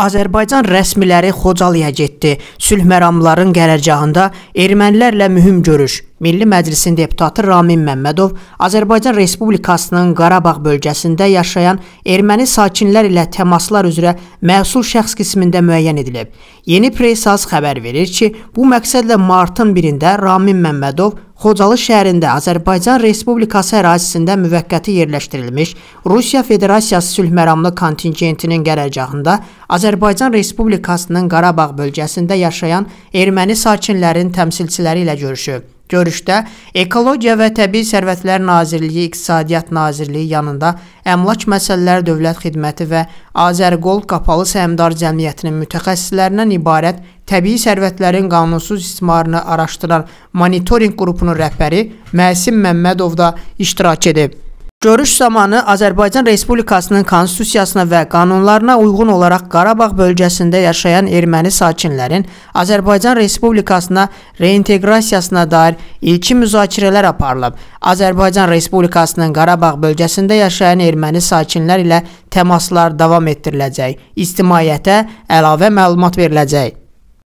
Azərbaycan rəsmiləri Xocalıya getdi. Sülh məramların qərargahında ermənilərlə mühüm görüş. Milli Məclisin deputatı Ramin Məmmədov Azərbaycan Respublikasının Qarabağ bölgəsində yaşayan erməni sakinlər ilə təmaslar üzrə məsul şəxs qismində müəyyən edilib. Yeni Presas xəbər verir ki, bu məqsədlə martın 1-də Ramin Məmmədov Xocalı şəhərində Azərbaycan Respublikası ərazisində müvəqqəti yerləşdirilmiş Rusiya Federasiyası sülh məramlı kontingentinin qərargahında Azərbaycan Respublikasının Qarabağ bölgəsində yaşayan erməni sakinlərin təmsilçiləri ilə görüşü. Görüşdə Ekologiya və Təbii Sərvətlər Nazirliyi, İqtisadiyyat Nazirliyi yanında Əmlak Məsələləri Dövlət Xidməti və Azərqold Qapalı Səhmdar Cəmiyyətinin mütəxəssislərindən ibarət təbii sərvətlərin qanunsuz istismarını araşdıran monitorinq qrupunun rəhbəri Məsim Məmmədov da iştirak edib. Görüş zamanı Azərbaycan Respublikasının konstitusiyasına və qanunlarına uyğun olaraq Qarabağ bölgəsində yaşayan erməni sakinlərin Azərbaycan Respublikasına reinteqrasiyasına dair ilki müzakirələr aparılıb. Azərbaycan Respublikasının Qarabağ bölgəsində yaşayan erməni sakinlər ilə təmaslar davam etdiriləcək. İctimaiyyətə əlavə məlumat veriləcək.